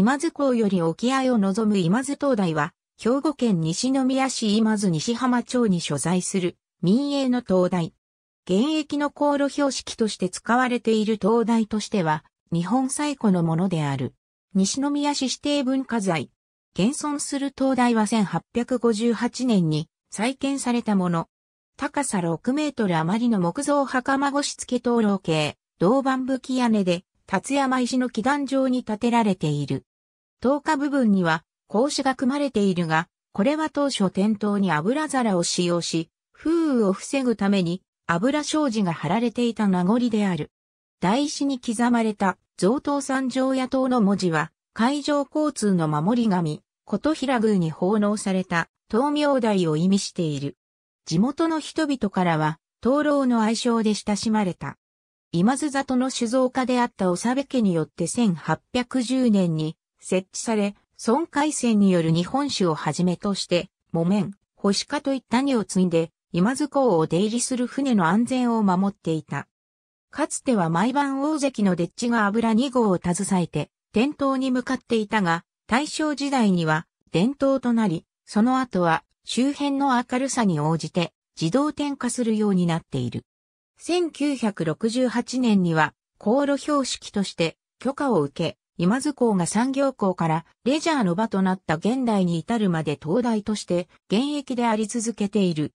今津港より沖合を望む今津灯台は、兵庫県西宮市今津西浜町に所在する民営の灯台。現役の航路標識として使われている灯台としては、日本最古のものである。西宮市指定文化財。現存する灯台は1858年に再建されたもの。高さ6メートル余りの木造袴越付灯籠系、銅板吹き屋根で、辰山石の祈願場に建てられている。灯火部分には格子が組まれているが、これは当初店頭に油皿を使用し、風雨を防ぐために油障子が貼られていた名残である。台紙に刻まれた贈答三条野党の文字は、海上交通の守り神、琴平宮に奉納された灯明台を意味している。地元の人々からは、灯籠の愛称で親しまれた。今津里の酒造家であったさ部家によって1810年に設置され、孫海戦による日本酒をはじめとして、木綿、星化といった荷を積んで、今津港を出入りする船の安全を守っていた。かつては毎晩大関のデッチが油2号を携えて、店頭に向かっていたが、大正時代には伝統となり、その後は周辺の明るさに応じて自動点火するようになっている。1968年には航路標識として許可を受け、今津港が産業港からレジャーの場となった現代に至るまで東大として現役であり続けている。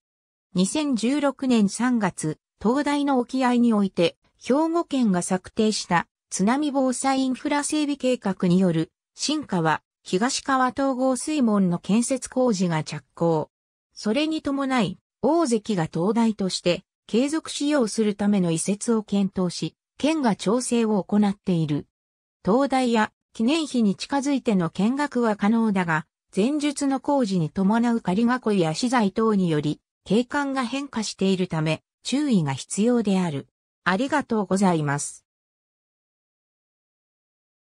2016年3月、東大の沖合において、兵庫県が策定した津波防災インフラ整備計画による、新川、東川統合水門の建設工事が着工。それに伴い、大関が東大として継続使用するための移設を検討し、県が調整を行っている。灯台や記念碑に近づいての見学は可能だが、前述の工事に伴う仮囲いや資材等により、景観が変化しているため、注意が必要である。ありがとうございます。